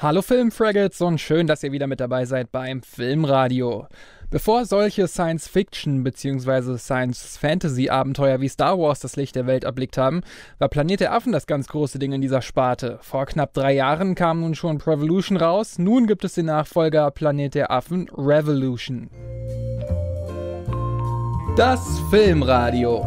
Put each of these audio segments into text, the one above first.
Hallo Filmfraggets und schön, dass ihr wieder mit dabei seid beim Filmradio. Bevor solche Science-Fiction bzw. Science-Fantasy-Abenteuer wie Star Wars das Licht der Welt erblickt haben, war Planet der Affen das ganz große Ding in dieser Sparte. Vor knapp drei Jahren kam nun schon Prevolution raus, nun gibt es den Nachfolger Planet der Affen Revolution. Das Filmradio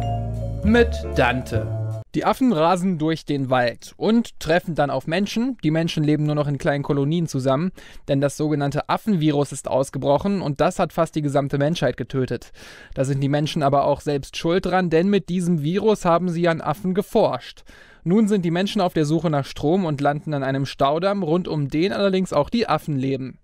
mit Dante. Die Affen rasen durch den Wald und treffen dann auf Menschen. Die Menschen leben nur noch in kleinen Kolonien zusammen, denn das sogenannte Affenvirus ist ausgebrochen und das hat fast die gesamte Menschheit getötet. Da sind die Menschen aber auch selbst schuld dran, denn mit diesem Virus haben sie an Affen geforscht. Nun sind die Menschen auf der Suche nach Strom und landen an einem Staudamm, rund um den allerdings auch die Affen leben.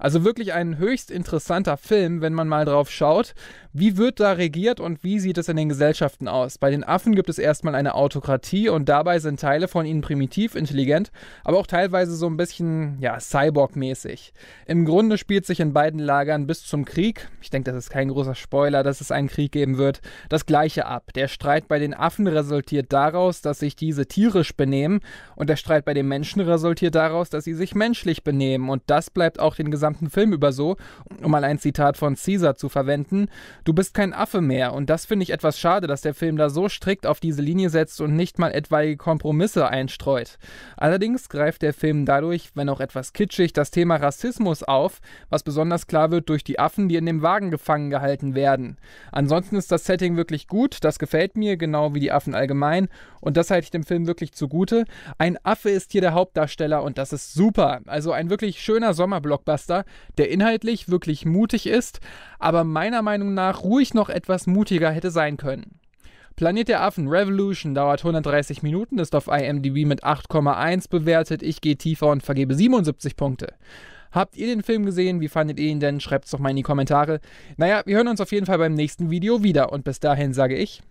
Also wirklich ein höchst interessanter Film, wenn man mal drauf schaut. Wie wird da regiert und wie sieht es in den Gesellschaften aus? Bei den Affen gibt es erstmal eine Autokratie und dabei sind Teile von ihnen primitiv, intelligent, aber auch teilweise so ein bisschen, ja, Cyborg-mäßig. Im Grunde spielt sich in beiden Lagern bis zum Krieg, ich denke, das ist kein großer Spoiler, dass es einen Krieg geben wird, das Gleiche ab. Der Streit bei den Affen resultiert daraus, dass sich diese tierisch benehmen und der Streit bei den Menschen resultiert daraus, dass sie sich menschlich benehmen und das bleibt auch den gesamten gesamten Film über so, um mal ein Zitat von Caesar zu verwenden. Du bist kein Affe mehr und das finde ich etwas schade, dass der Film da so strikt auf diese Linie setzt und nicht mal etwaige Kompromisse einstreut. Allerdings greift der Film dadurch, wenn auch etwas kitschig, das Thema Rassismus auf, was besonders klar wird durch die Affen, die in dem Wagen gefangen gehalten werden. Ansonsten ist das Setting wirklich gut, das gefällt mir, genau wie die Affen allgemein und das halte ich dem Film wirklich zugute. Ein Affe ist hier der Hauptdarsteller und das ist super. Also ein wirklich schöner Sommerblockbuster der inhaltlich wirklich mutig ist, aber meiner Meinung nach ruhig noch etwas mutiger hätte sein können. Planet der Affen Revolution dauert 130 Minuten, ist auf IMDb mit 8,1 bewertet. Ich gehe tiefer und vergebe 77 Punkte. Habt ihr den Film gesehen? Wie fandet ihr ihn denn? Schreibt es doch mal in die Kommentare. Naja, wir hören uns auf jeden Fall beim nächsten Video wieder und bis dahin sage ich